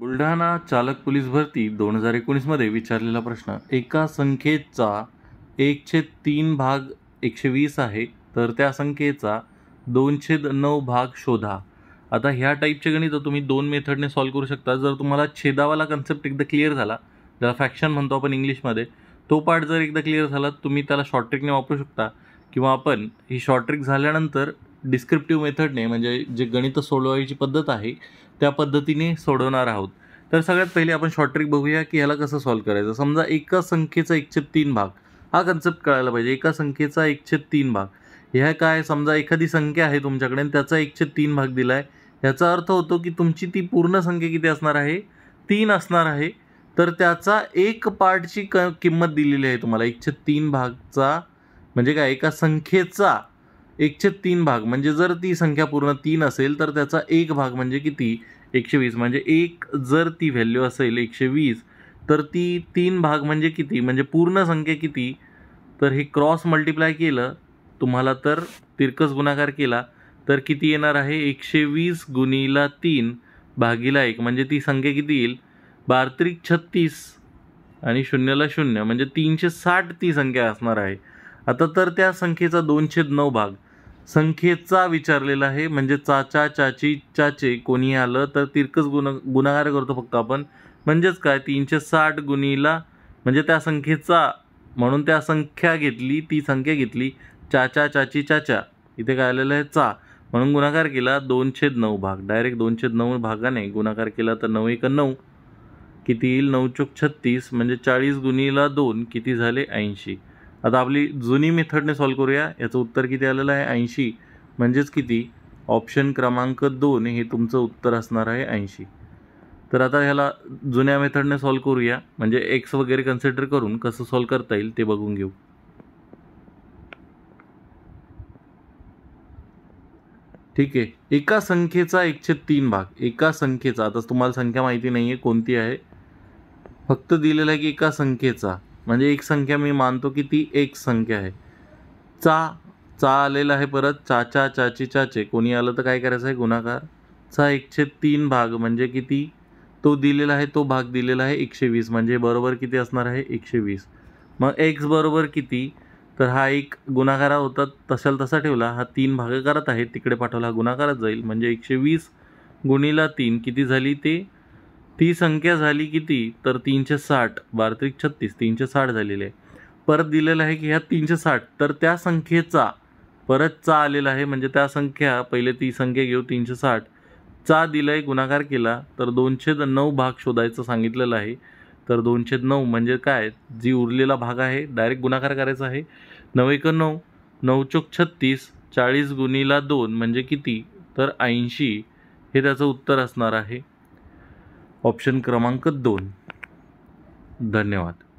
बुलढाणा चालक पोलीस भरती दोन हजार एकोणीसमध्ये विचारलेला प्रश्न एका संख्येचा एकशे तीन भाग एकशे वीस आहे तर त्या संख्येचा दोनशे नऊ भाग शोधा आता ह्या टाईपचे गणित तुम्ही दोन मेथडने सॉल्व करू शकता जर तुम्हाला छेदावाला कन्सेप्ट एकदा क्लिअर झाला ज्याला फॅक्शन म्हणतो आपण इंग्लिशमध्ये तो पार्ट जर एकदा क्लिअर झाला तुम्ही त्याला शॉर्ट ट्रिकने वापरू शकता किंवा आपण ही शॉर्ट ट्रिक झाल्यानंतर डिस्क्रिप्टिव्ह मेथडने म्हणजे जे गणित सोडवायची पद्धत आहे त्या पद्धतीने सोडवणार आहोत तर सगळ्यात पहिले आपण शॉर्ट ट्रिक बघूया की ह्याला कसं सॉल्व्ह करायचं समजा एका संख्येचा एकशे तीन भाग हा कन्सेप्ट कळायला पाहिजे एका संख्येचा एकशे तीन भाग ह्या काय समजा एखादी संख्या आहे तुमच्याकडे आणि त्याचा एकशे तीन भाग दिला आहे ह्याचा अर्थ होतो की तुमची ती पूर्ण संख्या किती असणार आहे तीन असणार आहे तर त्याचा एक पार्टची क किंमत दिलेली आहे तुम्हाला एकशे तीन भागचा म्हणजे काय एका संख्येचा एकशे तीन भाग म्हणजे जर ती संख्या पूर्ण तीन असेल तर त्याचा एक भाग म्हणजे किती एकशे वीस म्हणजे एक जर ती व्हॅल्यू असेल एकशे वीस तर ती तीन भाग म्हणजे किती म्हणजे पूर्ण संख्या किती तर हे क्रॉस मल्टिप्लाय केलं तुम्हाला तर तिरकस गुणाकार केला तर किती येणार आहे एकशे वीस गुणीला तीन भागीला एक म्हणजे ती संख्या किती येईल बार्त्रिक छत्तीस आणि शून्यला शून्य म्हणजे तीनशे साठ ती संख्या असणार आहे आता तर त्या संख्येचा दोनशे नऊ भाग संख्येचा विचारलेला आहे म्हणजे चाचा चाची चाचे कोणी आलं तर तिरकस गुण गुणाकार करतो फक्त आपण म्हणजेच काय तीनशे साठ गुणीला म्हणजे त्या संख्येचा म्हणून त्या संख्या घेतली ती संख्या घेतली चाचा चाची चाचा इथे काय आलेलं आहे चा म्हणून गुणाकार केला दोनशे नऊ भाग डायरेक्ट दोनशे नऊ भागाने गुणाकार केला तर नऊ एक नऊ किती येईल नऊ चोक छत्तीस म्हणजे चाळीस गुणीला दोन किती झाले ऐंशी आता आपली जुनी मेथडने सॉल्व करूया याचं उत्तर किती आलेलं आहे ऐंशी म्हणजेच किती ऑप्शन क्रमांक दोन हे तुमचं उत्तर असणार आहे ऐंशी तर आता ह्याला जुन्या मेथडने सॉल्व करूया म्हणजे एक्स वगैरे कन्सिडर करून कसं सॉल्व करता येईल ते बघून घेऊ ठीक आहे एका संख्येचा एकशे तीन भाग एका संख्येचा आता तुम्हाला संख्या माहिती नाही आहे कोणती आहे फक्त दिलेला आहे की एका संख्येचा म्हणजे एक संख्या मी मानतो की ती एक संख्या आहे चा चा आलेला आहे परत चाचा चाची चाचे कोणी आलं तर काय करायचं आहे गुणाकार चा एकशे तीन भाग म्हणजे किती तो दिलेला आहे तो भाग दिलेला आहे एकशे वीस म्हणजे बरोबर किती असणार आहे एकशे वीस मग एक्स बरोबर किती तर हा एक गुणाकारा होता तसाल तसा ठेवला हा तीन करत आहे तिकडे पाठवला हा गुणाकारात जाईल म्हणजे एकशे वीस गुणीला तीन किती झाली ते ती संख्या झाली किती तर तीनशे साठ बारा छत्तीस तीनशे साठ झालेले आहे परत दिलेलं आहे की ह्या तीनशे साठ तर त्या संख्येचा परत चा आलेला आहे म्हणजे त्या संख्या पहिले ती संख्या घेऊ तीनशे साठ चा दिलं आहे गुणाकार केला तर दोनशे नऊ भाग शोधायचं सांगितलेलं आहे तर दोनशे नऊ म्हणजे काय जी उरलेला भाग आहे डायरेक्ट गुणाकार करायचा आहे नऊ एक नऊ नऊ चोक छत्तीस चाळीस गुणीला दोन म्हणजे किती तर ऐंशी हे त्याचं उत्तर असणार आहे ऑप्शन क्रमांक दोन धन्यवाद